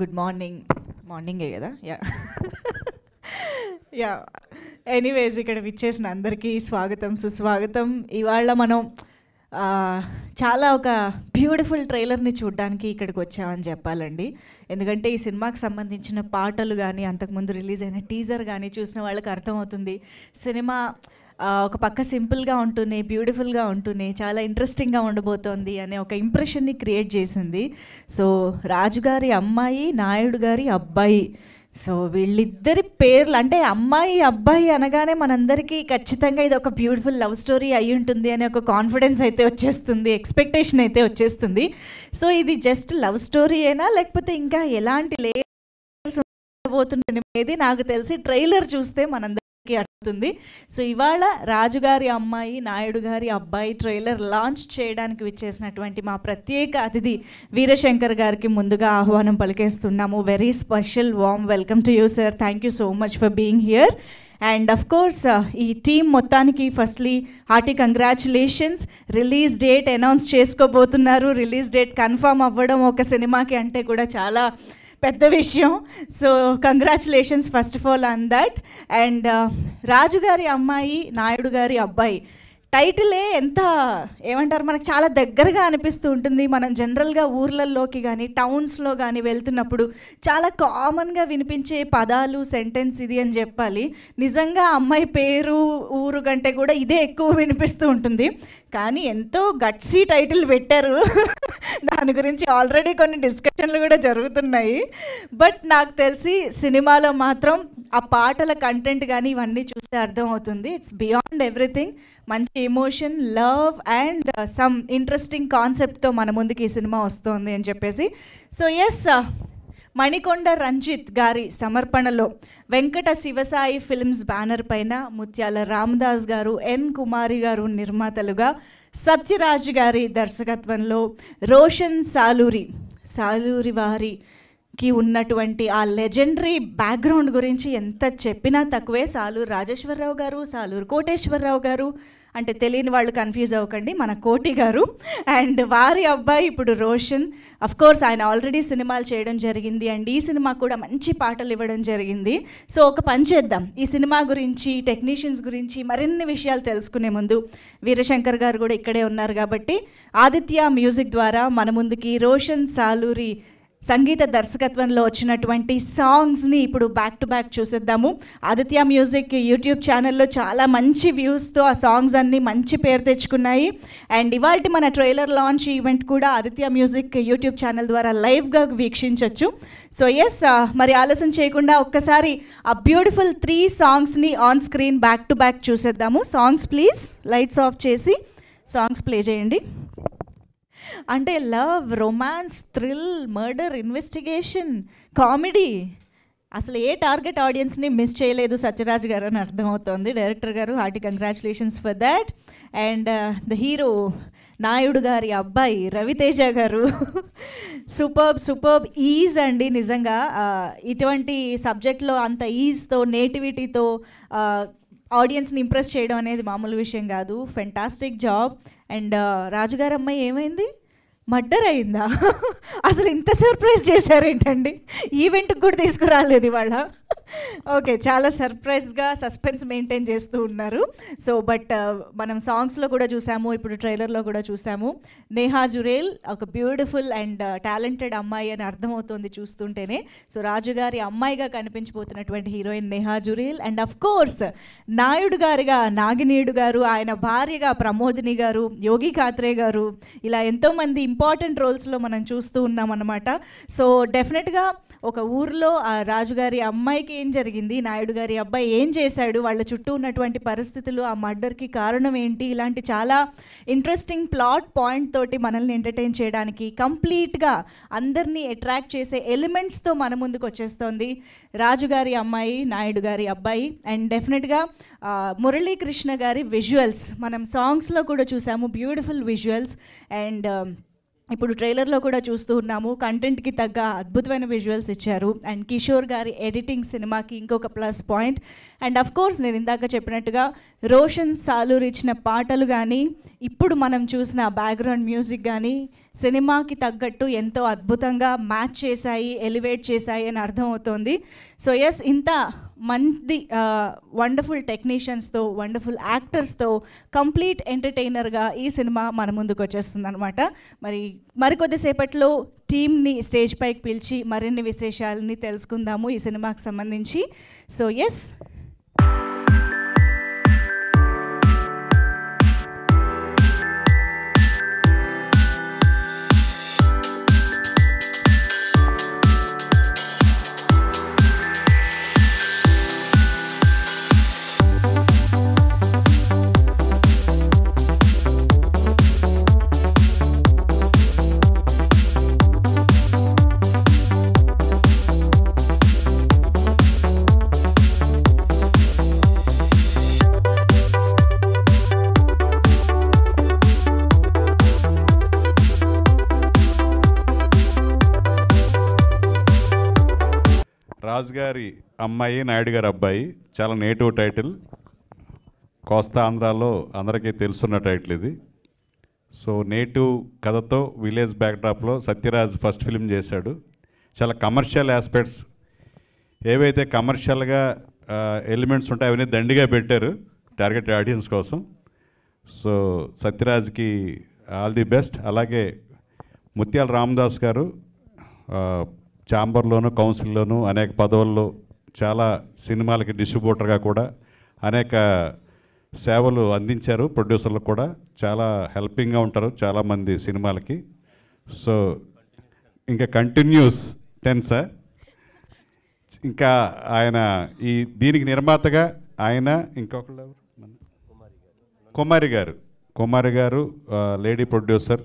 good morning మార్నింగే కదా yeah yeah anyways ఇక్కడ విచ్చేసిన అందరికీ స్వాగతం సుస్వాగతం ఇవాళ మనం చాలా ఒక బ్యూటిఫుల్ ట్రైలర్ని చూడడానికి ఇక్కడికి వచ్చామని చెప్పాలండి ఎందుకంటే ఈ సినిమాకి సంబంధించిన పాటలు కానీ అంతకుముందు రిలీజ్ అయిన టీజర్ కానీ చూసిన వాళ్ళకి అర్థమవుతుంది సినిమా ఒక పక్క సింపుల్గా ఉంటుంది బ్యూటిఫుల్గా ఉంటుంది చాలా ఇంట్రెస్టింగ్గా ఉండబోతోంది అనే ఒక ఇంప్రెషన్ని క్రియేట్ చేసింది సో రాజుగారి అమ్మాయి నాయుడు గారి అబ్బాయి సో వీళ్ళిద్దరి పేర్లు అంటే అమ్మాయి అబ్బాయి అనగానే మనందరికీ ఖచ్చితంగా ఇది ఒక బ్యూటిఫుల్ లవ్ స్టోరీ అయి ఉంటుంది అనే ఒక కాన్ఫిడెన్స్ అయితే వచ్చేస్తుంది ఎక్స్పెక్టేషన్ అయితే వచ్చేస్తుంది సో ఇది జస్ట్ లవ్ స్టోరీ అయినా లేకపోతే ఇంకా ఎలాంటి లేయర్స్ అనేది నాకు తెలిసి ట్రైలర్ చూస్తే మనందరం అవుతుంది సో ఇవాళ రాజుగారి అమ్మాయి నాయుడు గారి అబ్బాయి ట్రైలర్ లాంచ్ చేయడానికి విచ్చేసినటువంటి మా ప్రత్యేక అతిథి వీరశంకర్ గారికి ముందుగా ఆహ్వానం పలికేస్తున్నాము very special warm welcome to you sir thank you so much for being here and of course ఈ టీం మొత్తానికి firstly hearty congratulations release date announce చేసుకోబోతున్నారు రిలీజ్ డేట్ కన్ఫామ్ అవ్వడం ఒక సినిమాకి అంటే కూడా చాలా పెద్ద విషయం so congratulations first of all on that and రాజుగారి అమ్మాయి నాయుడు గారి అబ్బాయి టైటిలే ఎంత ఏమంటారు మనకు చాలా దగ్గరగా అనిపిస్తూ ఉంటుంది మనం జనరల్గా ఊర్లల్లోకి కానీ టౌన్స్లో కానీ వెళ్తున్నప్పుడు చాలా కామన్గా వినిపించే పదాలు సెంటెన్స్ ఇది అని చెప్పాలి నిజంగా అమ్మాయి పేరు ఊరు కంటే కూడా ఇదే ఎక్కువ వినిపిస్తూ ఉంటుంది కానీ ఎంతో గట్సీ టైటిల్ పెట్టారు దాని గురించి ఆల్రెడీ కొన్ని డిస్కషన్లు కూడా జరుగుతున్నాయి బట్ నాకు తెలిసి సినిమాలో మాత్రం ఆ పాటల కంటెంట్ కానీ ఇవన్నీ చూస్తే అర్థమవుతుంది ఇట్స్ బియాండ్ ఎవ్రీథింగ్ మంచి emotion love and some interesting కాన్సెప్ట్తో మన ముందుకి ఈ సినిమా వస్తుంది అని చెప్పేసి సో ఎస్ మణికొండ రంజిత్ గారి సమర్పణలో వెంకట శివసాయి ఫిల్మ్స్ బ్యానర్ పైన ముత్యాల రామదాస్ గారు ఎన్ కుమారి గారు నిర్మాతలుగా సత్యరాజ్ గారి దర్శకత్వంలో రోషన్ సాలూరి సాలూరి వారికి ఉన్నటువంటి ఆ లెజెండరీ బ్యాక్గ్రౌండ్ గురించి ఎంత చెప్పినా తక్కువే సాలూరు రాజేశ్వరరావు గారు సాలూరు కోటేశ్వరరావు గారు అంటే తెలియని వాళ్ళు కన్ఫ్యూజ్ అవ్వకండి మన కోటి గారు అండ్ వారి అబ్బాయి ఇప్పుడు రోషన్ అఫ్ కోర్స్ ఆయన ఆల్రెడీ సినిమాలు చేయడం జరిగింది అండ్ ఈ సినిమా కూడా మంచి పాటలు ఇవ్వడం జరిగింది సో ఒక పని చేద్దాం ఈ సినిమా గురించి టెక్నీషియన్స్ గురించి మరిన్ని విషయాలు తెలుసుకునే ముందు వీరశంకర్ గారు కూడా ఇక్కడే ఉన్నారు కాబట్టి ఆదిత్య మ్యూజిక్ ద్వారా మన ముందుకి రోషన్ సాలూరి సంగీత దర్శకత్వంలో వచ్చినటువంటి సాంగ్స్ని ఇప్పుడు బ్యాక్ టు బ్యాక్ చూసేద్దాము ఆదిత్య మ్యూజిక్ యూట్యూబ్ ఛానల్లో చాలా మంచి వ్యూస్తో ఆ సాంగ్స్ అన్నీ మంచి పేరు తెచ్చుకున్నాయి అండ్ ఇవాళ మన ట్రైలర్ లాంచ్ ఈవెంట్ కూడా ఆదిత్య మ్యూజిక్ యూట్యూబ్ ఛానల్ ద్వారా లైవ్గా వీక్షించవచ్చు సో ఎస్ uh, మరి ఆలస్యం చేయకుండా ఒక్కసారి ఆ బ్యూటిఫుల్ త్రీ సాంగ్స్ని on screen back to back చూసేద్దాము సాంగ్స్ ప్లీజ్ లైట్స్ ఆఫ్ చేసి సాంగ్స్ ప్లే చేయండి అంటే love romance thrill murder investigation comedy అసలు ఏ టార్గెట్ ఆడియన్స్ని మిస్ చేయలేదు సత్యరాజ్ గారు అని అర్థమవుతోంది డైరెక్టర్ గారు hearty congratulations for that and the hero Naidu గారి అబ్బాయి రవితేజ గారు సూపర్బ్ సూపర్బ్ ఈజ్ అండి నిజంగా ఇటువంటి సబ్జెక్ట్లో అంత ఈజ్తో నేటివిటీతో ఆడియన్స్ని ఇంప్రెస్ చేయడం అనేది మామూలు విషయం కాదు ఫెంటాస్టిక్ జాబ్ అండ్ రాజుగారి అమ్మాయి ఏమైంది మర్డర్ అయిందా అసలు ఇంత సర్ప్రైజ్ చేశారేంటండి ఈవెంట్కి కూడా తీసుకురాలేదు ఇవాళ ఓకే చాలా సర్ప్రైజ్గా సస్పెన్స్ మెయింటైన్ చేస్తూ ఉన్నారు సో బట్ uh, మనం సాంగ్స్లో కూడా చూసాము ఇప్పుడు ట్రైలర్లో కూడా చూసాము నేహా జురేల్ ఒక బ్యూటిఫుల్ అండ్ uh, టాలెంటెడ్ అమ్మాయి అని అర్థమవుతోంది చూస్తుంటేనే సో రాజుగారి అమ్మాయిగా కనిపించిపోతున్నటువంటి heroine Neha Jurel and of course Naidu గారుగా నాగినేయుడు గారు ఆయన భార్యగా ప్రమోదిని గారు యోగి కాత్రే గారు ఇలా ఎంతోమంది ఇంపార్టెంట్ రోల్స్లో మనం చూస్తూ ఉన్నామన్నమాట సో డెఫినెట్గా ఒక ఊర్లో ఆ రాజుగారి అమ్మాయికి ఏం జరిగింది నాయుడు గారి అబ్బాయి ఏం చేశాడు వాళ్ళ చుట్టూ ఉన్నటువంటి పరిస్థితులు ఆ మర్డర్కి కారణం ఏంటి ఇలాంటి చాలా ఇంట్రెస్టింగ్ ప్లాట్ పాయింట్ తోటి మనల్ని ఎంటర్టైన్ చేయడానికి కంప్లీట్గా అందరినీ అట్రాక్ట్ చేసే ఎలిమెంట్స్తో మన ముందుకు వచ్చేస్తోంది రాజుగారి అమ్మాయి నాయుడు గారి అబ్బాయి అండ్ డెఫినెట్గా మురళీకృష్ణ గారి విజువల్స్ మనం సాంగ్స్లో కూడా చూసాము బ్యూటిఫుల్ విజువల్స్ అండ్ ఇప్పుడు ట్రైలర్లో కూడా చూస్తూ ఉన్నాము కంటెంట్కి తగ్గ అద్భుతమైన విజువల్స్ ఇచ్చారు అండ్ కిషోర్ గారి ఎడిటింగ్ సినిమాకి ఇంకొక plus point and of course నేను ఇందాక చెప్పినట్టుగా రోషన్ సాలూర్ ఇచ్చిన పాటలు కానీ ఇప్పుడు మనం చూసిన బ్యాక్గ్రౌండ్ మ్యూజిక్ కానీ సినిమాకి తగ్గట్టు ఎంతో అద్భుతంగా మ్యాచ్ చేశాయి ఎలివేట్ చేశాయి అని అర్థమవుతోంది సో ఎస్ ఇంత మంది వండర్ఫుల్ టెక్నీషియన్స్తో వండర్ఫుల్ యాక్టర్స్తో కంప్లీట్ ఎంటర్టైనర్గా ఈ సినిమా మన ముందుకు వచ్చేస్తుంది అనమాట మరి మరికొద్దిసేపట్లో టీమ్ని స్టేజ్ పైకి పిలిచి మరిన్ని విశేషాలని తెలుసుకుందాము ఈ సినిమాకి సంబంధించి సో ఎస్ అమ్మాయి నాయుడు గారు అబ్బాయి చాలా నేటివ్ టైటిల్ కోస్తా ఆంధ్రాలో అందరికీ తెలుసున్న టైటిల్ ఇది సో నేటివ్ కథతో విలేజ్ బ్యాక్డ్రాప్లో సత్యరాజ్ ఫస్ట్ ఫిలిం చేశాడు చాలా కమర్షియల్ ఆస్పెక్ట్స్ ఏవైతే కమర్షియల్గా ఎలిమెంట్స్ ఉంటాయి అవన్నీ దండిగా పెట్టారు టార్గెట్ ఆడియన్స్ కోసం సో సత్యరాజ్కి ఆల్ ది బెస్ట్ అలాగే ముత్యాల రామదాస్ గారు ఛాంబర్లోను కౌన్సిల్లోను అనేక పదవుల్లో చాలా సినిమాలకి డిస్ట్రిబ్యూటర్గా కూడా అనేక సేవలు అందించారు ప్రొడ్యూసర్లకు కూడా చాలా హెల్పింగ్గా ఉంటారు చాలామంది సినిమాలకి సో ఇంకా కంటిన్యూస్ టెన్సా ఇంకా ఆయన ఈ దీనికి నిర్మాతగా ఆయన ఇంకొకళ్ళు కుమారి గారు కుమారి గారు లేడీ ప్రొడ్యూసర్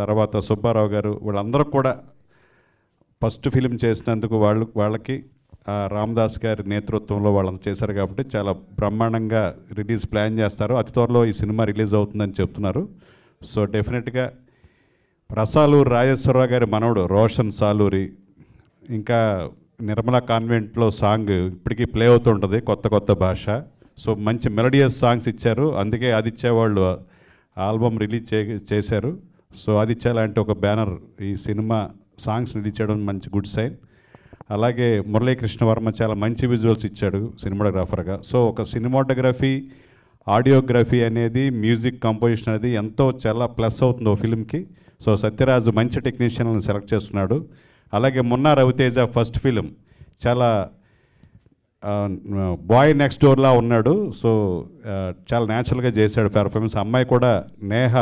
తర్వాత సుబ్బారావు గారు వీళ్ళందరూ కూడా ఫస్ట్ ఫిలిం చేసినందుకు వాళ్ళు వాళ్ళకి రామదాస్ గారి నేతృత్వంలో వాళ్ళని చేశారు కాబట్టి చాలా బ్రహ్మాండంగా రిలీజ్ ప్లాన్ చేస్తారు అతి త్వరలో ఈ సినిమా రిలీజ్ అవుతుందని చెప్తున్నారు సో డెఫినెట్గా ప్రసాలూరు రాజేశ్వరరావు గారి మనవడు రోషన్ సాలూరి ఇంకా నిర్మలా కాన్వెంట్లో సాంగ్ ఇప్పటికీ ప్లే అవుతుంటుంది కొత్త కొత్త భాష సో మంచి మెలడియస్ సాంగ్స్ ఇచ్చారు అందుకే ఆదిత్య వాళ్ళు ఆల్బమ్ రిలీజ్ చే చేశారు సో ఆదిత్య లాంటి ఒక బ్యానర్ ఈ సినిమా సాంగ్స్ నిలిచేయడం మంచి గుడ్ సైన్ అలాగే మురళీ వర్మ చాలా మంచి విజువల్స్ ఇచ్చాడు సినిమాటోగ్రాఫర్గా సో ఒక సినిమాటోగ్రఫీ ఆడియోగ్రఫీ అనేది మ్యూజిక్ కంపోజిషన్ అనేది ఎంతో చాలా ప్లస్ అవుతుంది ఓ ఫిల్మ్కి సో సత్యరాజు మంచి టెక్నీషియన్లను సెలెక్ట్ చేస్తున్నాడు అలాగే మొన్న రవితేజ ఫస్ట్ ఫిలిం చాలా బాయ్ నెక్స్ట్ డోర్లా ఉన్నాడు సో చాలా న్యాచురల్గా చేశాడు పెర్ఫార్మెన్స్ అమ్మాయి కూడా నేహ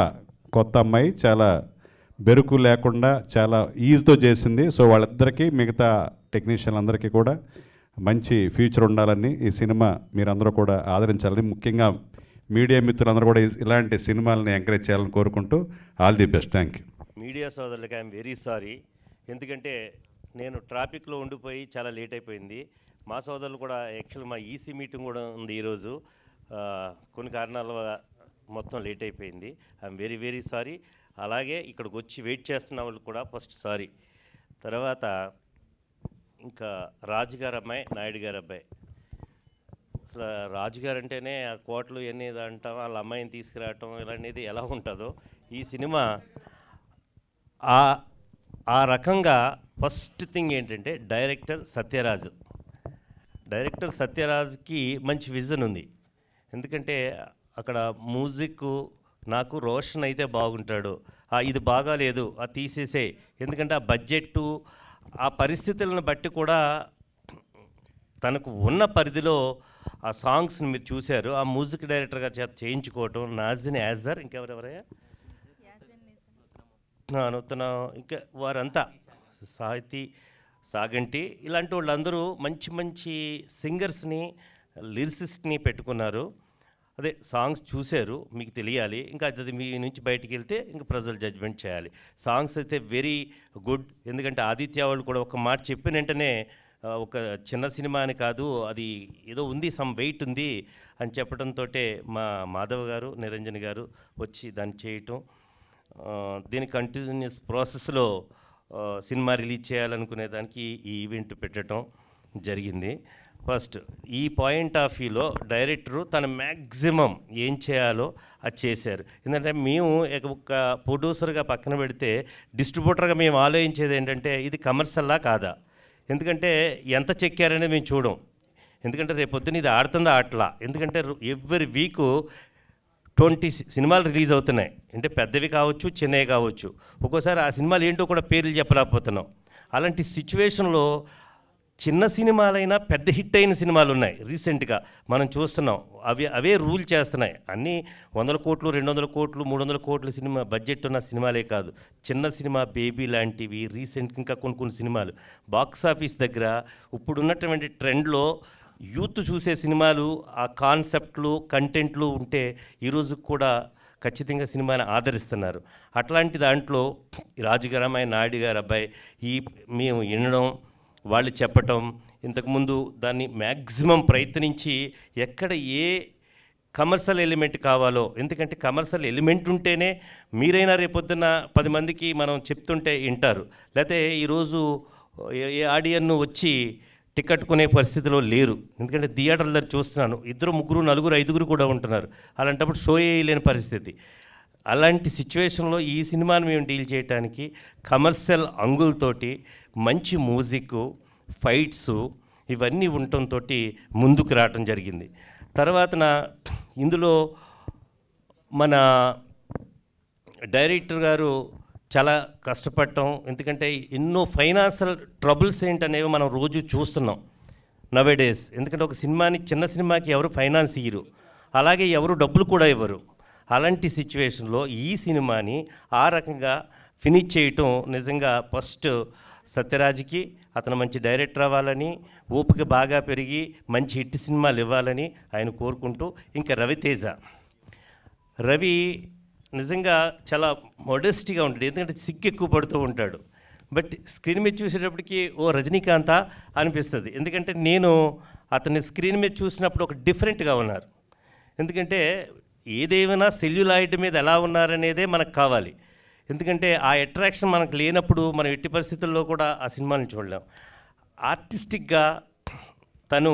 కొత్త అమ్మాయి చాలా బెరుకు లేకుండా చాలా ఈజీతో చేసింది సో వాళ్ళిద్దరికీ మిగతా టెక్నీషియన్లందరికీ కూడా మంచి ఫ్యూచర్ ఉండాలని ఈ సినిమా మీరందరూ కూడా ఆదరించాలని ముఖ్యంగా మీడియా మిత్రులందరూ కూడా ఇలాంటి సినిమాలని ఎంకరేజ్ చేయాలని కోరుకుంటూ all the best thank you media సోదరులకి ఐఎమ్ వెరీ సారీ ఎందుకంటే నేను ట్రాఫిక్లో ఉండిపోయి చాలా లేట్ అయిపోయింది మా సోదరులు కూడా యాక్చువల్ మా ఈసీ మీటింగ్ కూడా ఉంది ఈరోజు కొన్ని కారణాల మొత్తం లేట్ అయిపోయింది ఐఎమ్ వెరీ వెరీ సారీ అలాగే ఇక్కడికి వచ్చి వెయిట్ చేస్తున్న వాళ్ళు కూడా ఫస్ట్ సారీ తర్వాత ఇంకా రాజుగారు అమ్మాయి నాయుడు గారు అబ్బాయి అసలు రాజుగారు అంటేనే ఆ కోట్లు ఎన్ని అంటాం వాళ్ళ అమ్మాయిని తీసుకురావటం ఇలాంటిది ఎలా ఉంటుందో ఈ సినిమా ఆ ఆ రకంగా ఫస్ట్ థింగ్ ఏంటంటే డైరెక్టర్ సత్యరాజు డైరెక్టర్ సత్యరాజ్కి మంచి విజన్ ఉంది ఎందుకంటే అక్కడ మ్యూజిక్ నాకు రోషన్ అయితే బాగుంటాడు ఇది బాగాలేదు ఆ తీసేసే ఎందుకంటే ఆ బడ్జెట్టు ఆ పరిస్థితులను బట్టి కూడా తనకు ఉన్న పరిధిలో ఆ సాంగ్స్ని మీరు చూశారు ఆ మ్యూజిక్ డైరెక్టర్ గారి చేత చేయించుకోవటం నాజిన్ యాజర్ ఇంకెవరెవరయ్యా అనుతున్నా ఇంకా వారంతా సాహితీ సాగంటి ఇలాంటి వాళ్ళందరూ మంచి మంచి సింగర్స్ని లిరిసిస్ట్ని పెట్టుకున్నారు అదే సాంగ్స్ చూశారు మీకు తెలియాలి ఇంకా అది మీ నుంచి బయటికి వెళ్తే ఇంకా ప్రజలు జడ్జ్మెంట్ చేయాలి సాంగ్స్ అయితే వెరీ గుడ్ ఎందుకంటే ఆదిత్య వాళ్ళు కూడా ఒక మాట చెప్పిన వెంటనే ఒక చిన్న సినిమా అని కాదు అది ఏదో ఉంది సమ్ వెయిట్ ఉంది అని చెప్పడంతో మా మాధవ్ గారు నిరంజన్ గారు వచ్చి దాన్ని చేయటం దీని కంటిన్యూస్ ప్రాసెస్లో సినిమా రిలీజ్ చేయాలనుకునే దానికి ఈ ఈవెంట్ పెట్టడం జరిగింది ఫస్ట్ ఈ పాయింట్ ఆఫ్ వ్యూలో డైరెక్టరు తన మ్యాక్సిమం ఏం చేయాలో అది చేశారు ఎందుకంటే మేము ఒక ప్రొడ్యూసర్గా పక్కన పెడితే డిస్ట్రిబ్యూటర్గా మేము ఆలోచించేది ఏంటంటే ఇది కమర్షియల్లా కాదా ఎందుకంటే ఎంత చెక్కారనేది మేము చూడం ఎందుకంటే రేపొద్దున ఇది ఆడుతుందా ఆటలా ఎందుకంటే ఎవ్రీ వీక్ ట్వంటీ సినిమాలు రిలీజ్ అవుతున్నాయి అంటే పెద్దవి కావచ్చు చిన్నవి కావచ్చు ఒక్కోసారి ఆ సినిమాలు ఏంటో కూడా పేర్లు చెప్పలేకపోతున్నాం అలాంటి సిచ్యువేషన్లో చిన్న సినిమాలైనా పెద్ద హిట్ అయిన సినిమాలు ఉన్నాయి రీసెంట్గా మనం చూస్తున్నాం అవి అవే రూల్ చేస్తున్నాయి అన్నీ వందల కోట్లు రెండు వందల కోట్లు మూడు వందల కోట్ల సినిమా బడ్జెట్ ఉన్న సినిమాలే కాదు చిన్న సినిమా బేబీ లాంటివి రీసెంట్ ఇంకా కొన్ని కొన్ని సినిమాలు బాక్స్ ఆఫీస్ దగ్గర ఇప్పుడున్నటువంటి ట్రెండ్లో యూత్ చూసే సినిమాలు ఆ కాన్సెప్ట్లు కంటెంట్లు ఉంటే ఈరోజు కూడా ఖచ్చితంగా సినిమాని ఆదరిస్తున్నారు అట్లాంటి దాంట్లో రాజుగారమ్మాయి నాయుడు గారు అబ్బాయి ఈ మేము వినడం వాళ్ళు చెప్పటం ఇంతకుముందు దాన్ని మ్యాక్సిమం ప్రయత్నించి ఎక్కడ ఏ కమర్షియల్ ఎలిమెంట్ కావాలో ఎందుకంటే కమర్షియల్ ఎలిమెంట్ ఉంటేనే మీరైనా రేపొద్దున పది మందికి మనం చెప్తుంటే వింటారు లేకపోతే ఈరోజు ఏ ఆడియన్ను వచ్చి టికెట్ కొనే పరిస్థితిలో లేరు ఎందుకంటే థియేటర్ల చూస్తున్నాను ఇద్దరు ముగ్గురు నలుగురు ఐదుగురు కూడా ఉంటున్నారు అలాంటప్పుడు షో వేయలేని పరిస్థితి అలాంటి సిచ్యువేషన్లో ఈ సినిమాను మేము డీల్ చేయడానికి కమర్షియల్ అంగులతోటి మంచి మ్యూజిక్ ఫైట్స్ ఇవన్నీ ఉండటంతో ముందుకు రావటం జరిగింది తర్వాత ఇందులో మన డైరెక్టర్ గారు చాలా కష్టపడటం ఎందుకంటే ఎన్నో ఫైనాన్షియల్ ట్రబుల్స్ ఏంటనేవి మనం రోజు చూస్తున్నాం నవే డేస్ ఎందుకంటే ఒక సినిమాని చిన్న సినిమాకి ఎవరు ఫైనాన్స్ ఇయ్యరు అలాగే ఎవరు డబ్బులు కూడా ఇవ్వరు అలాంటి సిచ్యువేషన్లో ఈ సినిమాని ఆ రకంగా ఫినిష్ చేయటం నిజంగా ఫస్ట్ సత్యరాజ్కి అతను మంచి డైరెక్టర్ అవ్వాలని ఓపిక బాగా పెరిగి మంచి హిట్ సినిమాలు ఇవ్వాలని ఆయన కోరుకుంటూ ఇంకా రవితేజ రవి నిజంగా చాలా మోడెస్ట్గా ఉంటాడు ఎందుకంటే సిగ్గు ఎక్కువ పడుతూ ఉంటాడు బట్ స్క్రీన్ మీద చూసేటప్పటికి ఓ రజనీకాంత అనిపిస్తుంది ఎందుకంటే నేను అతని స్క్రీన్ మీద చూసినప్పుడు ఒక డిఫరెంట్గా ఉన్నారు ఎందుకంటే ఏదేమైనా సెల్యులాయిట్ మీద ఎలా ఉన్నారనేదే మనకు కావాలి ఎందుకంటే ఆ అట్రాక్షన్ మనకు లేనప్పుడు మనం ఎట్టి పరిస్థితుల్లో కూడా ఆ సినిమాని చూడలేం ఆర్టిస్టిక్గా తను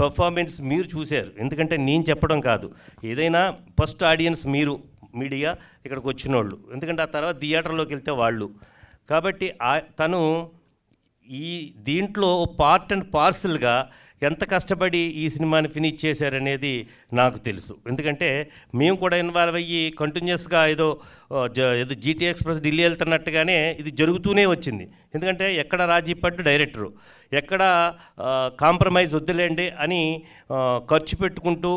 పెర్ఫార్మెన్స్ మీరు చూశారు ఎందుకంటే నేను చెప్పడం కాదు ఏదైనా ఫస్ట్ ఆడియన్స్ మీరు మీడియా ఇక్కడికి వచ్చిన వాళ్ళు ఎందుకంటే ఆ తర్వాత థియేటర్లోకి వెళ్తే వాళ్ళు కాబట్టి తను ఈ దీంట్లో పార్ట్ అండ్ పార్సల్గా ఎంత కష్టపడి ఈ సినిమాని ఫినిష్ చేశారనేది నాకు తెలుసు ఎందుకంటే మేము కూడా ఇన్వాల్వ్ అయ్యి కంటిన్యూస్గా ఏదో ఏదో జీటీ ఎక్స్ప్రెస్ ఢిల్లీ వెళ్తున్నట్టుగానే ఇది జరుగుతూనే వచ్చింది ఎందుకంటే ఎక్కడ రాజీ పట్టు డైరెక్టరు ఎక్కడ కాంప్రమైజ్ వద్దులేండి అని ఖర్చు పెట్టుకుంటూ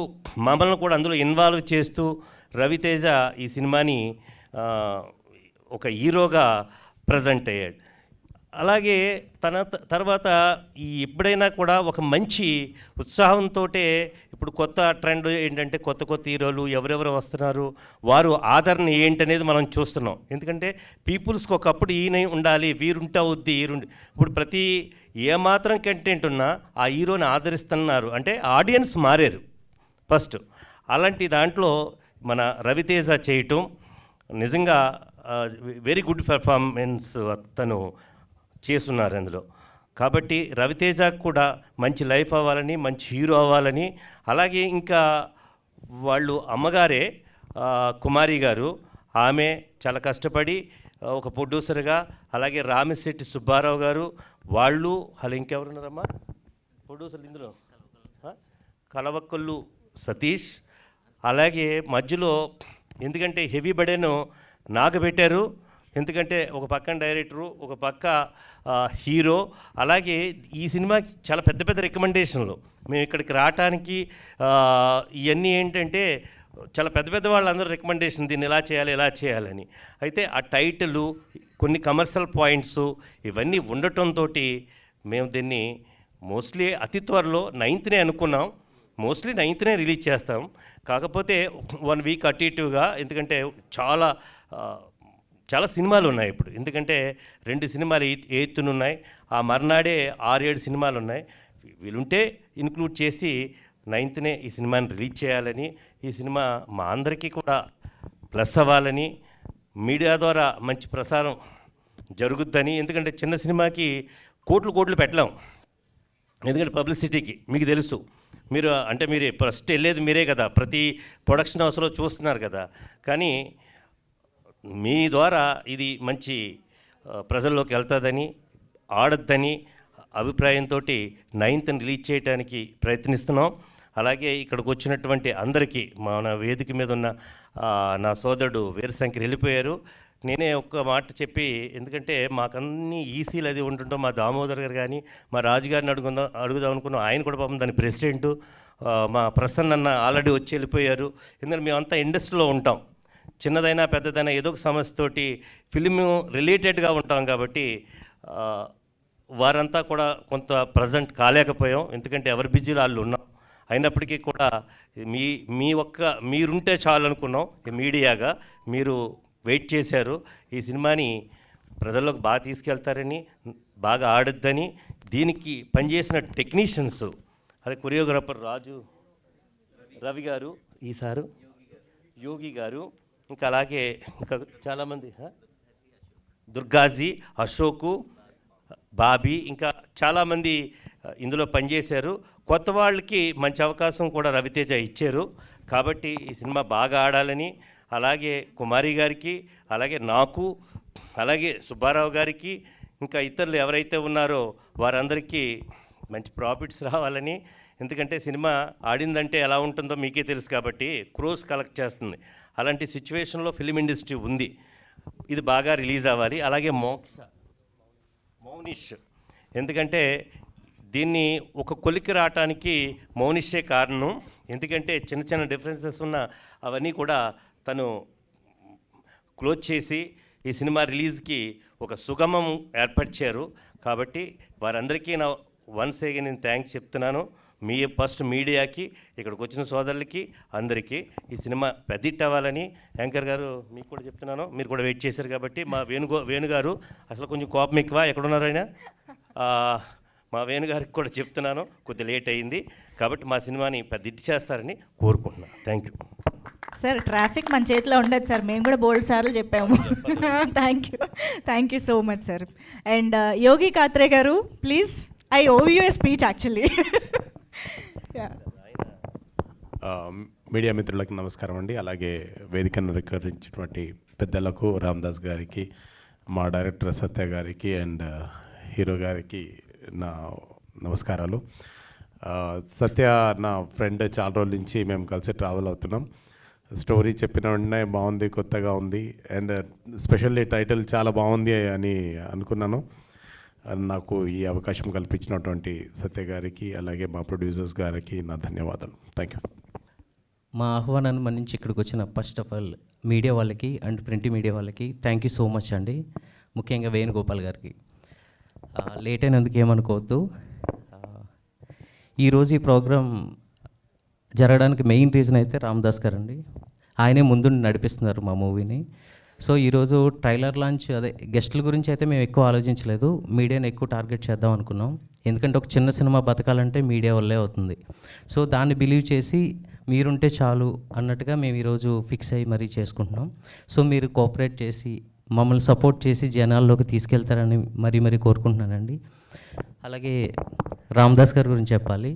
మమ్మల్ని కూడా అందులో ఇన్వాల్వ్ చేస్తూ రవితేజ ఈ సినిమాని ఒక హీరోగా ప్రజెంట్ అయ్యాడు అలాగే తన తర్వాత ఈ ఎప్పుడైనా కూడా ఒక మంచి ఉత్సాహంతో ఇప్పుడు కొత్త ట్రెండ్ ఏంటంటే కొత్త కొత్త హీరోలు ఎవరెవరు వస్తున్నారు వారు ఆదరణ ఏంటనేది మనం చూస్తున్నాం ఎందుకంటే పీపుల్స్కి ఒకప్పుడు ఈయన ఉండాలి వీరుంటా అవుద్ది వీరుండి ఇప్పుడు ప్రతి ఏమాత్రం కంటెంట్ ఉన్నా ఆ హీరోని ఆదరిస్తున్నారు అంటే ఆడియన్స్ మారారు ఫస్ట్ అలాంటి దాంట్లో మన రవితేజ చేయటం నిజంగా వెరీ గుడ్ పెర్ఫార్మెన్స్ తను చేస్తున్నారు అందులో కాబట్టి రవితేజ కూడా మంచి లైఫ్ అవ్వాలని మంచి హీరో అవ్వాలని అలాగే ఇంకా వాళ్ళు అమ్మగారే కుమారి గారు ఆమె చాలా కష్టపడి ఒక ప్రొడ్యూసర్గా అలాగే రామశెట్టి సుబ్బారావు గారు వాళ్ళు అలా ఇంకెవరున్నారమ్మా ప్రొడ్యూసర్లు ఇందులో కలవకొల్లు సతీష్ అలాగే మధ్యలో ఎందుకంటే హెవీ బడేను నాగబెట్టారు ఎందుకంటే ఒక పక్కన డైరెక్టరు ఒక పక్క హీరో అలాగే ఈ సినిమాకి చాలా పెద్ద పెద్ద రికమెండేషన్లు మేము ఇక్కడికి రావటానికి ఇవన్నీ ఏంటంటే చాలా పెద్ద పెద్ద వాళ్ళందరూ రికమెండేషన్ దీన్ని ఎలా చేయాలి ఎలా చేయాలని అయితే ఆ టైటిల్ కొన్ని కమర్షియల్ పాయింట్స్ ఇవన్నీ ఉండటంతో మేము దీన్ని మోస్ట్లీ అతి త్వరలో నైన్త్నే అనుకున్నాం మోస్ట్లీ నైన్త్నే రిలీజ్ చేస్తాం కాకపోతే వన్ వీక్ అటు ఇటుగా ఎందుకంటే చాలా చాలా సినిమాలు ఉన్నాయి ఇప్పుడు ఎందుకంటే రెండు సినిమాలు ఎయిత్నున్నాయి ఆ మర్నాడే ఆరేడు సినిమాలు ఉన్నాయి వీలుంటే ఇన్క్లూడ్ చేసి నైన్త్నే ఈ సినిమాని రిలీజ్ చేయాలని ఈ సినిమా మా అందరికీ కూడా ప్లస్ అవ్వాలని మీడియా ద్వారా మంచి ప్రసారం జరుగుద్దని ఎందుకంటే చిన్న సినిమాకి కోట్లు కోట్లు పెట్టలేం ఎందుకంటే పబ్లిసిటీకి మీకు తెలుసు మీరు అంటే మీరు ఫస్ట్ వెళ్ళేది మీరే కదా ప్రతి ప్రొడక్షన్ హౌస్లో చూస్తున్నారు కదా కానీ మీ ద్వారా ఇది మంచి ప్రజల్లోకి వెళ్తుందని ఆడద్దని అభిప్రాయంతో నైన్త్ని రిలీజ్ చేయడానికి ప్రయత్నిస్తున్నాం అలాగే ఇక్కడికి వచ్చినటువంటి అందరికీ మన వేదిక మీద ఉన్న నా సోదరుడు వీరశంకర్ వెళ్ళిపోయారు నేనే ఒక్క మాట చెప్పి ఎందుకంటే అన్ని ఈసీలు అది ఉంటుంటో మా దామోదర్ గారు కానీ మా రాజుగారిని అడుగుదాం అడుగుదాం అనుకున్నాం ఆయన కూడా పాపం దాని ప్రెసిడెంటు మా ప్రసన్న అన్న ఆల్రెడీ వచ్చి వెళ్ళిపోయారు ఎందుకంటే మేమంతా ఇండస్ట్రీలో ఉంటాం చిన్నదైనా పెద్దదైనా ఏదో ఒక సమస్యతోటి ఫిలిం రిలేటెడ్గా ఉంటాం కాబట్టి వారంతా కూడా కొంత ప్రజెంట్ కాలేకపోయాం ఎందుకంటే ఎవరి బిజీలు వాళ్ళు ఉన్నాం అయినప్పటికీ కూడా మీ మీ ఒక్క మీరుంటే చాలు అనుకున్నాం మీడియాగా మీరు వెయిట్ చేశారు ఈ సినిమాని ప్రజల్లోకి బాగా తీసుకెళ్తారని బాగా ఆడొద్దని దీనికి పనిచేసిన టెక్నీషియన్స్ అదే కొరియోగ్రాఫర్ రాజు రవి గారు ఈసారు యోగి గారు ఇంకా అలాగే ఇంకా చాలామంది దుర్గాజీ అశోకు బాబీ ఇంకా చాలామంది ఇందులో పనిచేశారు కొత్త వాళ్ళకి మంచి అవకాశం కూడా రవితేజ ఇచ్చారు కాబట్టి ఈ సినిమా బాగా ఆడాలని అలాగే కుమారి గారికి అలాగే నాకు అలాగే సుబ్బారావు గారికి ఇంకా ఇతరులు ఎవరైతే ఉన్నారో వారందరికీ మంచి ప్రాఫిట్స్ రావాలని ఎందుకంటే సినిమా ఆడిందంటే ఎలా ఉంటుందో మీకే తెలుసు కాబట్టి క్రోస్ కలెక్ట్ చేస్తుంది అలాంటి సిచ్యువేషన్లో ఫిలిం ఇండస్ట్రీ ఉంది ఇది బాగా రిలీజ్ అవ్వాలి అలాగే మోక్ష మౌనిష్ ఎందుకంటే దీన్ని ఒక కొలికి రావటానికి మౌనిషే కారణం ఎందుకంటే చిన్న చిన్న డిఫరెన్సెస్ ఉన్న అవన్నీ కూడా తను క్లోజ్ చేసి ఈ సినిమా రిలీజ్కి ఒక సుగమం ఏర్పరిచారు కాబట్టి వారందరికీ నా వన్స్ ఏగే నేను థ్యాంక్స్ చెప్తున్నాను మీ ఫస్ట్ మీడియాకి ఇక్కడికి వచ్చిన సోదరులకి అందరికీ ఈ సినిమా పెద్ద అవ్వాలని యాంకర్ గారు మీకు కూడా చెప్తున్నాను మీరు కూడా వెయిట్ చేశారు కాబట్టి మా వేణుగో వేణుగారు అసలు కొంచెం కోపం ఎక్కువ ఎక్కడున్నారు ఆయన మా వేణుగారికి కూడా చెప్తున్నాను కొద్ది లేట్ అయింది కాబట్టి మా సినిమాని పెద్ద చేస్తారని కోరుకుంటున్నాను థ్యాంక్ యూ సార్ ట్రాఫిక్ మన చేతిలో ఉండదు సార్ మేము కూడా బోల్డ్ సార్లు చెప్పాము thank you thank you so much sir and Yogi Katre గారు please I owe you a speech actually media um, మిత్రులకు నమస్కారం అండి అలాగే వేదికను రికరించినటువంటి పెద్దలకు రామ్దాస్ గారికి మా డైరెక్టర్ సత్య గారికి అండ్ uh, హీరో గారికి నా నమస్కారాలు uh, సత్య నా ఫ్రెండ్ చాలా రోజుల నుంచి మేము కలిసి ట్రావెల్ అవుతున్నాం స్టోరీ చెప్పిన వెంటనే బాగుంది కొత్తగా ఉంది అండ్ స్పెషల్లీ టైటిల్ చాలా బాగుంది అని అనుకున్నాను నాకు ఈ అవకాశం కల్పించినటువంటి సత్య గారికి అలాగే మా ప్రొడ్యూసర్స్ గారికి నా ధన్యవాదాలు థ్యాంక్ యూ మా ఆహ్వానాన్ని మన్నించి ఇక్కడికి వచ్చిన ఫస్ట్ ఆఫ్ ఆల్ మీడియా వాళ్ళకి అండ్ ప్రింట్ మీడియా వాళ్ళకి థ్యాంక్ యూ సో మచ్ అండి ముఖ్యంగా వేణుగోపాల్ గారికి లేట్ అయినందుకు ఏమనుకోవద్దు ఈరోజు ఈ ప్రోగ్రాం జరగడానికి మెయిన్ రీజన్ అయితే రామ్దాస్ గారు అండి ఆయనే ముందు నడిపిస్తున్నారు మా మూవీని సో ఈరోజు ట్రైలర్ లాంచ్ అదే గెస్టుల గురించి అయితే మేము ఎక్కువ ఆలోచించలేదు మీడియాని ఎక్కువ టార్గెట్ చేద్దాం అనుకున్నాం ఎందుకంటే ఒక చిన్న సినిమా బతకాలంటే మీడియా వల్లే అవుతుంది సో దాన్ని బిలీవ్ చేసి మీరుంటే చాలు అన్నట్టుగా మేము ఈరోజు ఫిక్స్ అయ్యి మరీ చేసుకుంటున్నాం సో మీరు కోఆపరేట్ చేసి మమ్మల్ని సపోర్ట్ చేసి జనాల్లోకి తీసుకెళ్తారని మరీ మరీ కోరుకుంటున్నానండి అలాగే రామదాస్ గారి గురించి చెప్పాలి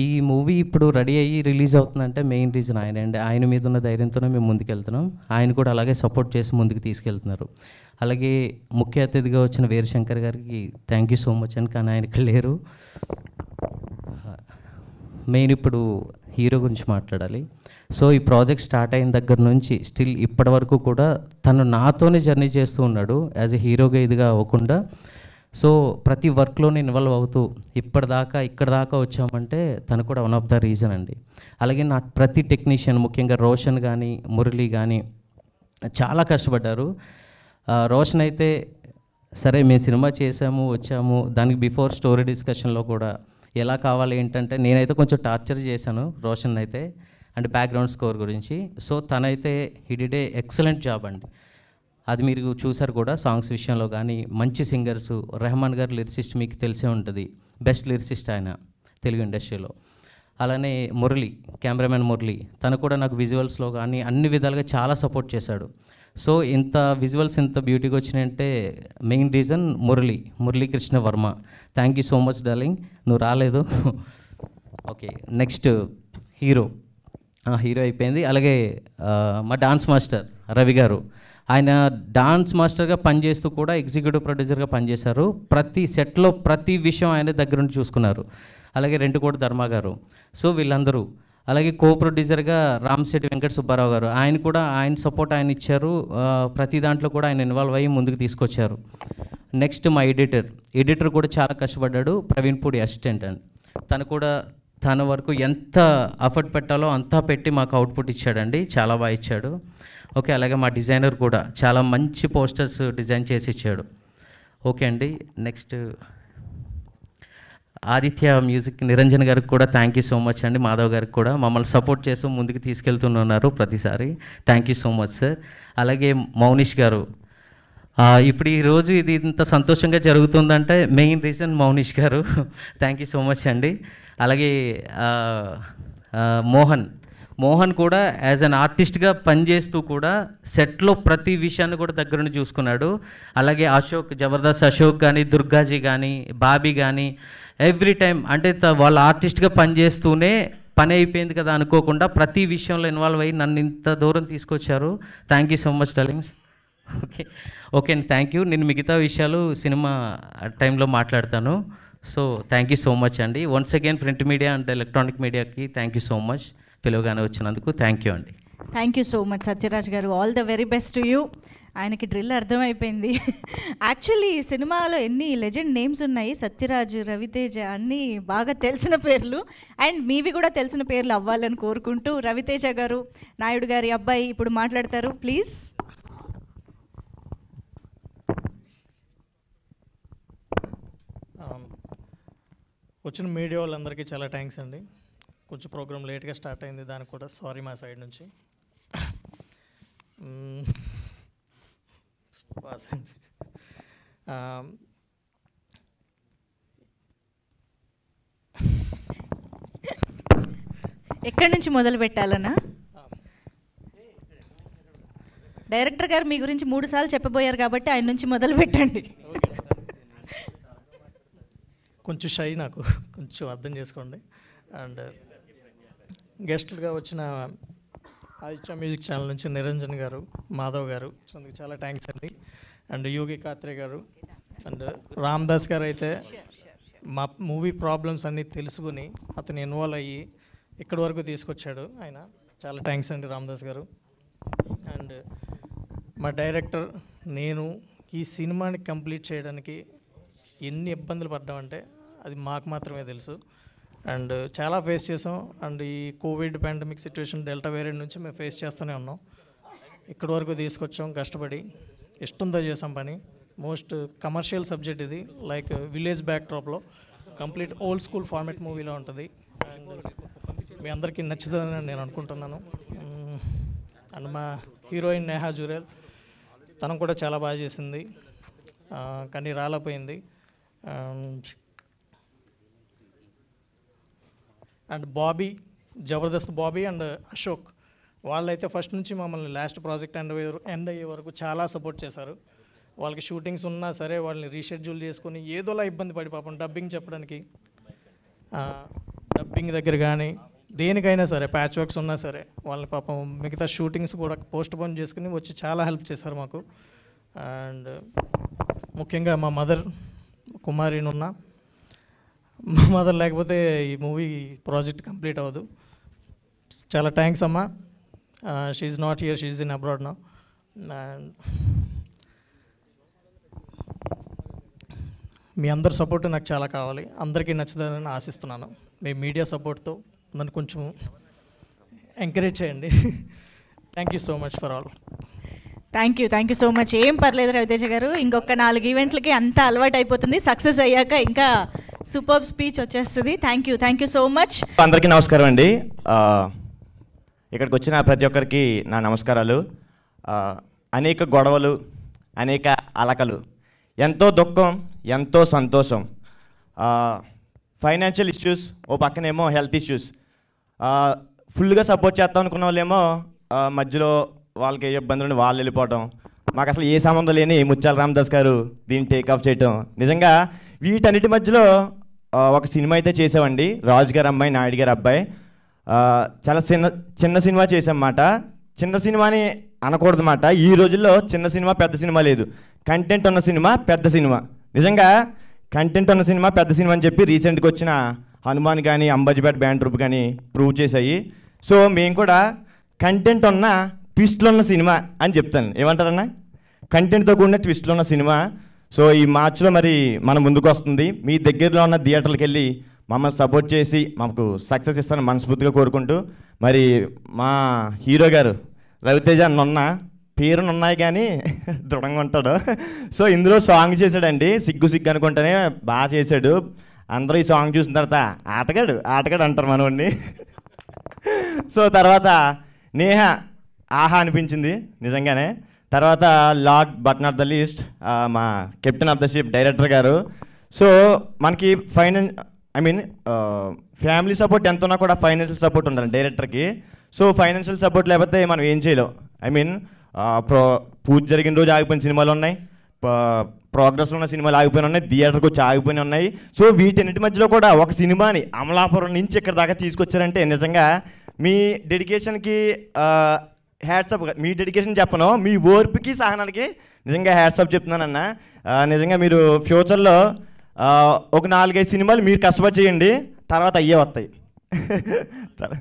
ఈ మూవీ ఇప్పుడు రెడీ అయ్యి రిలీజ్ అవుతుందంటే మెయిన్ రీజన్ ఆయన అండి ఆయన మీద ఉన్న ధైర్యంతోనే మేము ముందుకెళ్తున్నాం ఆయన కూడా అలాగే సపోర్ట్ చేసి ముందుకు తీసుకెళ్తున్నారు అలాగే ముఖ్య అతిథిగా వచ్చిన వీరశంకర్ గారికి థ్యాంక్ యూ సో మచ్ అని కానీ ఆయన ఇక్కడ లేరు మెయిన్ ఇప్పుడు హీరో గురించి మాట్లాడాలి సో ఈ ప్రాజెక్ట్ స్టార్ట్ అయిన దగ్గర నుంచి స్టిల్ ఇప్పటి వరకు కూడా తను నాతోనే జర్నీ చేస్తూ ఉన్నాడు యాజ్ ఎ హీరోగా ఇదిగా అవ్వకుండా సో ప్రతి వర్క్లో నేను ఇన్వాల్వ్ అవుతూ ఇప్పటిదాకా ఇక్కడ దాకా వచ్చామంటే తను కూడా వన్ ఆఫ్ ద రీజన్ అండి అలాగే నా ప్రతి టెక్నీషియన్ ముఖ్యంగా రోషన్ కానీ మురళి కానీ చాలా కష్టపడ్డారు రోషన్ అయితే సరే మేము సినిమా చేసాము వచ్చాము దానికి బిఫోర్ స్టోరీ డిస్కషన్లో కూడా ఎలా కావాలి ఏంటంటే నేనైతే కొంచెం టార్చర్ చేశాను రోషన్ అయితే అండ్ బ్యాక్గ్రౌండ్ స్కోర్ గురించి సో తనైతే హిడిడే ఎక్సలెంట్ జాబ్ అండి అది మీరు చూసారు కూడా సాంగ్స్ విషయంలో కానీ మంచి సింగర్స్ రెహమాన్ గారు లిరిసిస్ట్ మీకు తెలిసే ఉంటుంది బెస్ట్ లిరిసిస్ట్ ఆయన తెలుగు ఇండస్ట్రీలో అలానే మురళి కెమెరామెన్ మురళి తను కూడా నాకు విజువల్స్లో కానీ అన్ని విధాలుగా చాలా సపోర్ట్ చేశాడు సో ఇంత విజువల్స్ ఇంత బ్యూటీగా వచ్చినాయంటే main reason Murali Muralikrishna Varma thank you so much darling నువ్వు రాలేదు ఓకే నెక్స్ట్ హీరో హీరో అయిపోయింది అలాగే మా డాన్స్ మాస్టర్ రవి గారు ఆయన డాన్స్ మాస్టర్గా పనిచేస్తూ కూడా ఎగ్జిక్యూటివ్ ప్రొడ్యూసర్గా పనిచేశారు ప్రతి సెట్లో ప్రతి విషయం ఆయన దగ్గర నుండి చూసుకున్నారు అలాగే రెండుకోటి ధర్మ గారు సో వీళ్ళందరూ అలాగే కో ప్రొడ్యూసర్గా రామ్శెట్టి వెంకట సుబ్బారావు గారు ఆయన కూడా ఆయన సపోర్ట్ ఆయన ఇచ్చారు ప్రతి దాంట్లో కూడా ఆయన ఇన్వాల్వ్ అయ్యి ముందుకు తీసుకొచ్చారు నెక్స్ట్ మా ఎడిటర్ ఎడిటర్ కూడా చాలా కష్టపడ్డాడు ప్రవీణ్ పూడి అసిస్టెంట్ అండ్ తను కూడా తన వరకు ఎంత అఫర్ట్ పెట్టాలో అంతా పెట్టి మాకు అవుట్పుట్ ఇచ్చాడండి చాలా బాగా ఇచ్చాడు ఓకే అలాగే మా డిజైనర్ కూడా చాలా మంచి పోస్టర్స్ డిజైన్ చేసి ఇచ్చాడు ఓకే అండి నెక్స్ట్ ఆదిత్య మ్యూజిక్ నిరంజన్ గారికి కూడా థ్యాంక్ యూ సో మచ్ అండి మాధవ్ గారికి కూడా మమ్మల్ని సపోర్ట్ చేస్తూ ముందుకు తీసుకెళ్తున్నారు ప్రతిసారి thank you so much sir అలాగే మౌనిష్ గారు ఇప్పుడు ఈరోజు ఇది ఇంత సంతోషంగా జరుగుతుందంటే మెయిన్ రీజన్ మౌనిష్ గారు థ్యాంక్ యూ సో మచ్ అండి అలాగే మోహన్ మోహన్ కూడా యాజ్ అన్ ఆర్టిస్ట్గా పనిచేస్తూ కూడా సెట్లో ప్రతి విషయాన్ని కూడా దగ్గరుండి చూసుకున్నాడు అలాగే అశోక్ జబర్దస్త్ అశోక్ కానీ దుర్గాజీ కానీ బాబీ కానీ ఎవ్రీ టైం అంటే వాళ్ళ ఆర్టిస్ట్గా పనిచేస్తూనే పని అయిపోయింది కదా అనుకోకుండా ప్రతి విషయంలో ఇన్వాల్వ్ అయ్యి నన్ను ఇంత దూరం తీసుకొచ్చారు thank you so much darlings okay okay అండి థ్యాంక్ యూ నేను మిగతా విషయాలు సినిమా టైంలో మాట్లాడతాను so thank you so much అండి once again print media and electronic మీడియాకి థ్యాంక్ యూ సో మచ్ పిలువగానే వచ్చినందుకు థ్యాంక్ యూ అండి thank you so much Satyaraj గారు all the very best to you ఆయనకి డ్రిల్ అర్థమైపోయింది యాక్చువల్లీ ఈ సినిమాలో ఎన్ని లెజెండ్ నేమ్స్ ఉన్నాయి సత్యరాజ్ రవితేజ అన్నీ బాగా తెలిసిన పేర్లు అండ్ మీవి కూడా తెలిసిన పేర్లు అవ్వాలని కోరుకుంటూ రవితేజ గారు నాయుడు గారి అబ్బాయి ఇప్పుడు మాట్లాడతారు ప్లీజ్ um, వచ్చిన మీడియా వాళ్ళందరికీ చాలా థ్యాంక్స్ అండి కొంచెం ప్రోగ్రామ్ లేట్గా స్టార్ట్ అయింది దానికి కూడా సారీ మా సైడ్ నుంచి ఎక్కడి నుంచి మొదలు పెట్టాలనా డైరెక్టర్ గారు మీ గురించి మూడు సార్లు చెప్పబోయారు కాబట్టి ఆయన నుంచి మొదలు పెట్టండి కొంచెం షై నాకు కొంచెం అర్థం చేసుకోండి అండ్ గెస్ట్లుగా వచ్చిన ఆదిత్య మ్యూజిక్ ఛానల్ నుంచి నిరంజన్ గారు మాధవ్ గారు సో అందుకు చాలా థ్యాంక్స్ అండి అండ్ యోగి కాత్రే గారు అండ్ రామ్దాస్ గారు అయితే మా మూవీ ప్రాబ్లమ్స్ అన్నీ తెలుసుకుని అతను ఇన్వాల్వ్ అయ్యి ఇక్కడి వరకు తీసుకొచ్చాడు ఆయన చాలా థ్యాంక్స్ అండి రామ్దాస్ గారు అండ్ మా డైరెక్టర్ నేను ఈ సినిమాని కంప్లీట్ చేయడానికి ఎన్ని ఇబ్బందులు పడ్డామంటే అది మాకు మాత్రమే తెలుసు అండ్ చాలా ఫేస్ చేసాం అండ్ ఈ covid pandemic situation delta variant నుంచి మేము ఫేస్ చేస్తూనే ఉన్నాం ఇక్కడి వరకు తీసుకొచ్చాం కష్టపడి ఇష్టంతో చేసాం పని మోస్ట్ కమర్షియల్ సబ్జెక్ట్ ఇది లైక్ విలేజ్ బ్యాక్ డ్రాప్లో కంప్లీట్ ఓల్డ్ స్కూల్ ఫార్మెట్ మూవీలో ఉంటుంది అండ్ మీ అందరికీ నచ్చుతుందని నేను అనుకుంటున్నాను అండ్ మా హీరోయిన్ నేహా జురేల్ తను కూడా చాలా బాగా చేసింది కానీ రాలేకపోయింది అండ్ బాబీ జబర్దస్త్ బాబీ అండ్ అశోక్ వాళ్ళైతే ఫస్ట్ నుంచి మమ్మల్ని లాస్ట్ ప్రాజెక్ట్ ఎండ్ ఎండ్ అయ్యే వరకు చాలా సపోర్ట్ చేశారు వాళ్ళకి షూటింగ్స్ ఉన్నా సరే వాళ్ళని రీషెడ్యూల్ చేసుకొని ఏదోలా ఇబ్బంది పడి పాపం డబ్బింగ్ చెప్పడానికి డబ్బింగ్ దగ్గర కానీ దేనికైనా సరే ప్యాచ్ వర్క్స్ ఉన్నా సరే వాళ్ళని పాపం మిగతా షూటింగ్స్ కూడా పోస్ట్ పోన్ చేసుకుని వచ్చి చాలా హెల్ప్ చేశారు మాకు అండ్ ముఖ్యంగా మా మదర్ కుమారినున్న మదర్ లేకపోతే ఈ మూవీ ప్రాజెక్ట్ కంప్లీట్ అవ్వదు చాలా థ్యాంక్స్ అమ్మా she's not here she's in abroad నా మీ అందరి సపోర్ట్ నాకు చాలా కావాలి అందరికీ నచ్చదని ఆశిస్తున్నాను మీ మీడియా సపోర్ట్తో నన్ను కొంచెం ఎంకరేజ్ చేయండి thank you so much for all thank you thank you so much ఏం పర్లేదు రవితేజ గారు ఇంకొక నాలుగు ఈవెంట్లకి అంతా అలవాటు అయిపోతుంది సక్సెస్ అయ్యాక ఇంకా సూపర్ స్పీచ్ వచ్చేస్తుంది thank you thank you so much అందరికీ నమస్కారం అండి ఇక్కడికి వచ్చిన ప్రతి ఒక్కరికి నా నమస్కారాలు అనేక గొడవలు అనేక అలకలు ఎంతో దుఃఖం ఎంతో సంతోషం ఫైనాన్షియల్ ఇష్యూస్ ఓ పక్కనేమో హెల్త్ ఇష్యూస్ ఫుల్గా సపోర్ట్ చేస్తాం అనుకున్న వాళ్ళేమో మధ్యలో వాళ్ళకి ఏ ఇబ్బందులు వాళ్ళు వెళ్ళిపోవటం మాకు అసలు ఏ సంబంధం లేని ముత్యాల రామదాస్ గారు దీన్ని టేక్ ఆఫ్ చేయటం నిజంగా వీటన్నిటి మధ్యలో ఒక సినిమా అయితే చేసామండి రాజు గారు అమ్మాయి నాయుడు గారు అబ్బాయి చాలా చిన్న చిన్న సినిమా చేసామన్నమాట చిన్న సినిమాని అనకూడదన్నమాట ఈ రోజుల్లో చిన్న సినిమా పెద్ద సినిమా లేదు కంటెంట్ ఉన్న సినిమా పెద్ద సినిమా నిజంగా కంటెంట్ ఉన్న సినిమా పెద్ద సినిమా అని చెప్పి రీసెంట్గా వచ్చిన హనుమాన్ కానీ అంబాజీపేట బ్యాండ్ రూప్ కానీ ప్రూవ్ చేశాయి సో మేము కూడా కంటెంట్ ఉన్న ట్విస్ట్లో ఉన్న సినిమా అని చెప్తాను ఏమంటారన్నా కంటెంట్తో కూడిన ట్విస్ట్లో ఉన్న సినిమా సో ఈ మార్చ్లో మరి మనం ముందుకు వస్తుంది మీ దగ్గరలో ఉన్న థియేటర్కి వెళ్ళి మమ్మల్ని సపోర్ట్ చేసి మాకు సక్సెస్ ఇస్తాను మనస్ఫూర్తిగా కోరుకుంటూ మరి మా హీరో గారు రవితేజ నున్న పేరును ఉన్నాయి కానీ దృఢంగా ఉంటాడు సో ఇందులో సాంగ్ చేశాడండి సిగ్గు సిగ్గు అనుకుంటేనే బాగా చేశాడు అందరూ ఈ సాంగ్ చూసిన తర్వాత ఆటగాడు ఆటగాడు అంటారు మనవాడిని సో తర్వాత నేహ ఆహా అనిపించింది నిజంగానే తర్వాత last but not the least మా captain of the ship director గారు సో మనకి finance I mean family support ఎంత ఉన్నా కూడా ఫైనాన్షియల్ సపోర్ట్ ఉండాలి డైరెక్టర్కి సో ఫైనాన్షియల్ సపోర్ట్ లేకపోతే మనం ఏం చేయలేం ఐ మీన్ ప్రో పూజ జరిగిన రోజు ఆగిపోయిన సినిమాలు ఉన్నాయి ప్రోగ్రెస్లో ఉన్న సినిమాలు ఆగిపోయిన ఉన్నాయి థియేటర్కి వచ్చి ఆగిపోయిన ఉన్నాయి సో వీటన్నిటి మధ్యలో కూడా ఒక సినిమాని అమలాపురం నుంచి ఇక్కడ దాకా తీసుకొచ్చారంటే నిజంగా మీ డెడికేషన్కి హ్యాట్సప్ మీ డెడికేషన్ చెప్పను మీ ఓర్పుకి సహనానికి నిజంగా హ్యాట్సప్ చెప్తున్నానన్న నిజంగా మీరు ఫ్యూచర్లో ఒక నాలుగైదు సినిమాలు మీరు కష్టపడి చేయండి తర్వాత అయ్యే వస్తాయి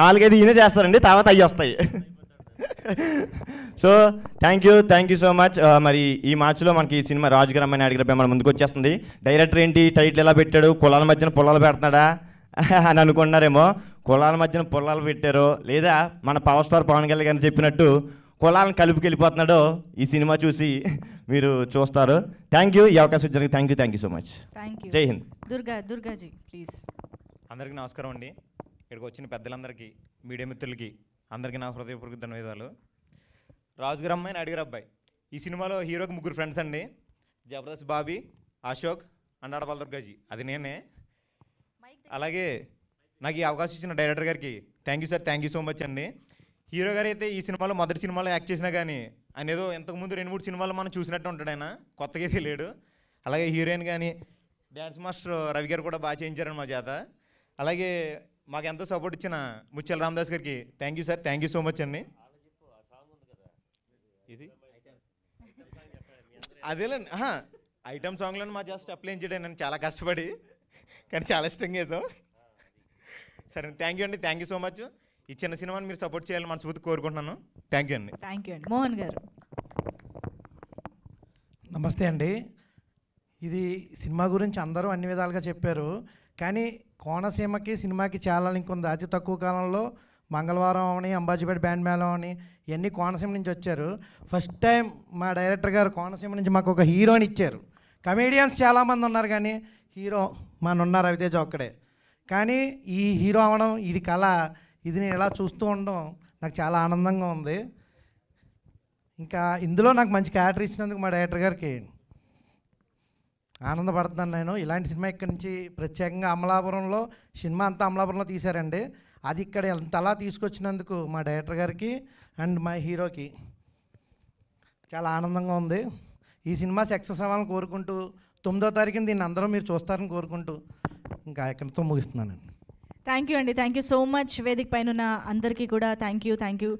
నాలుగైదు ఈయన చేస్తారండి తర్వాత అయ్యి వస్తాయి so thank you thank you so much మరి ఈ మార్చ్లో మనకి ఈ సినిమా రాజుగారు అమ్మాయి అడిగిన మన ముందుకు వచ్చేస్తుంది డైరెక్టర్ ఏంటి టైటిల్ ఎలా పెట్టాడు కులాల మధ్యన పొలాలు పెడుతున్నాడా అని అనుకుంటున్నారేమో కులాల మధ్యన పొలాలు పెట్టారో లేదా మన పవర్ స్టార్ పవన్ కళ్యాణ్ గారిని చెప్పినట్టు కులాలను కలిపికి వెళ్ళిపోతున్నాడో ఈ సినిమా చూసి మీరు చూస్తారు థ్యాంక్ యూ ఈ అవకాశం ఇచ్చినందుకు thank you thank you so much Jai Hind Durga దుర్గాజీ please అందరికీ నమస్కారం అండి ఇక్కడికి వచ్చిన పెద్దలందరికీ మీడియా మిత్రులకి అందరికీ నా హృదయపూర్వక ధన్యవాదాలు రాజుగారు అమ్మాయి అడిగారు అబ్బాయి ఈ సినిమాలో హీరోకి ముగ్గురు ఫ్రెండ్స్ అండి జబర్దస్త్ బాబీ అశోక్ అండ్ అడపాల దుర్గాజీ అది నేనే అలాగే నాకు ఈ అవకాశం ఇచ్చిన డైరెక్టర్ గారికి thank you sir thank you so much అండి హీరో గారు అయితే ఈ సినిమాలో మొదటి సినిమాలో యాక్ట్ చేసినా కానీ ఆయన ఏదో ఇంతకుముందు రెండు మూడు సినిమాలు మనం చూసినట్టు ఉంటాడు ఆయన కొత్తగా తెలియడు అలాగే హీరోయిన్ కానీ డ్యాన్స్ మాస్టర్ రవి గారు కూడా బాగా చేయించారని మా చేత అలాగే మాకు ఎంతో సపోర్ట్ ఇచ్చిన ముచ్చల్ రామదాస్ గారికి thank you sir thank you so much అండి ఇది అదేలేండి ఐటమ్ సాంగ్లో మా చేత స్టెప్లు వేయించాడు నేను చాలా కష్టపడి కానీ చాలా ఇష్టంగా ఏదో సరే థ్యాంక్ యూ అండి థ్యాంక్ యూ సో మచ్ ఈ చిన్న సినిమాని మీరు సపోర్ట్ చేయాలని మనస్ఫూర్తి కోరుకుంటున్నాను థ్యాంక్ యూ అండి థ్యాంక్ యూ అండి మోహన్ గారు నమస్తే అండి ఇది సినిమా గురించి అందరూ అన్ని విధాలుగా చెప్పారు కానీ కోనసీమకి సినిమాకి చాలా లింక్ ఉంది అతి తక్కువ కాలంలో మంగళవారం అని అంబాజీపేట బ్యాండ్ మేళం అని ఇవన్నీ కోనసీమ నుంచి వచ్చారు ఫస్ట్ టైం మా డైరెక్టర్ గారు కోనసీమ నుంచి మాకు ఒక హీరోని ఇచ్చారు కమేడియన్స్ చాలామంది ఉన్నారు కానీ హీరో మన ఉన్నారు రవితేజ ఒక్కడే కానీ ఈ హీరో అవడం ఇది కళ ఇది నేను ఎలా చూస్తూ ఉండడం నాకు చాలా ఆనందంగా ఉంది ఇంకా ఇందులో నాకు మంచి క్యారెక్టర్ ఇచ్చినందుకు మా డైరెక్టర్ గారికి ఆనందపడుతున్నాను నేను ఇలాంటి సినిమా ఇక్కడి నుంచి ప్రత్యేకంగా అమలాపురంలో సినిమా అంతా అమలాపురంలో తీశారండి అది ఇక్కడ ఎంతలా తీసుకొచ్చినందుకు మా డైరెక్టర్ గారికి అండ్ మా హీరోకి చాలా ఆనందంగా ఉంది ఈ సినిమా సక్సెస్ అవ్వాలని కోరుకుంటూ తొమ్మిదో తారీఖున దీన్ని అందరూ మీరు చూస్తారని కోరుకుంటూ ఇంకా ఎక్కడితో ముగిస్తున్నానండి థ్యాంక్ యూ అండి థ్యాంక్ యూ సో మచ్ వేదిక పైన అందరికీ కూడా థ్యాంక్ యూ థ్యాంక్ యూ